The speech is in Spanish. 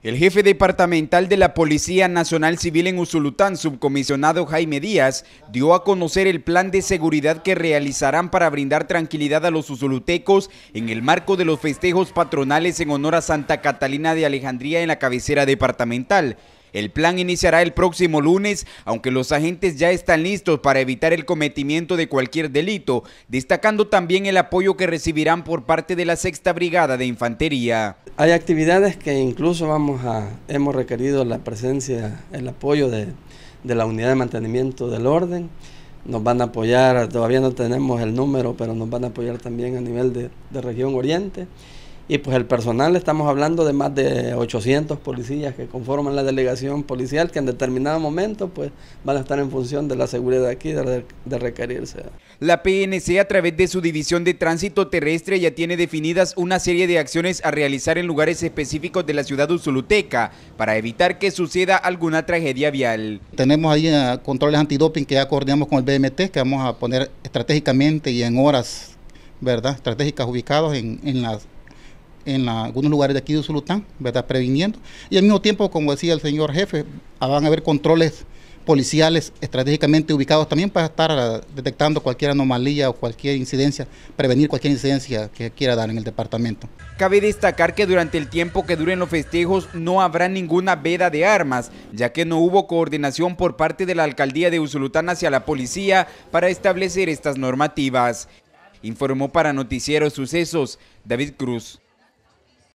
El jefe departamental de la Policía Nacional Civil en Usulután, subcomisionado Jaime Díaz, dio a conocer el plan de seguridad que realizarán para brindar tranquilidad a los usulutecos en el marco de los festejos patronales en honor a Santa Catalina de Alejandría en la cabecera departamental. El plan iniciará el próximo lunes, aunque los agentes ya están listos para evitar el cometimiento de cualquier delito, destacando también el apoyo que recibirán por parte de la Sexta Brigada de Infantería. Hay actividades que incluso vamos a, hemos requerido la presencia, el apoyo de, la unidad de mantenimiento del orden. Nos van a apoyar, todavía no tenemos el número, pero nos van a apoyar también a nivel de, de región oriente. Y pues el personal, estamos hablando de más de 800 policías que conforman la delegación policial, que en determinado momento pues van a estar en función de la seguridad aquí, de, requerirse. La PNC a través de su división de tránsito terrestre ya tiene definidas una serie de acciones a realizar en lugares específicos de la ciudad usuluteca para evitar que suceda alguna tragedia vial. Tenemos ahí eh, controles antidoping que ya coordinamos con el BMT, que vamos a poner estratégicamente y en horas, ¿verdad? Estratégicas ubicados en, en las en algunos lugares de aquí de Usulután, ¿verdad? Previniendo. Y al mismo tiempo, como decía el señor jefe, ah, van a haber controles policiales estratégicamente ubicados también para estar ah, detectando cualquier anomalía o cualquier incidencia, prevenir cualquier incidencia que quiera dar en el departamento. Cabe destacar que durante el tiempo que duren los festejos no habrá ninguna veda de armas, ya que no hubo coordinación por parte de la alcaldía de Usulután hacia la policía para establecer estas normativas. Informó para Noticiero Sucesos David Cruz.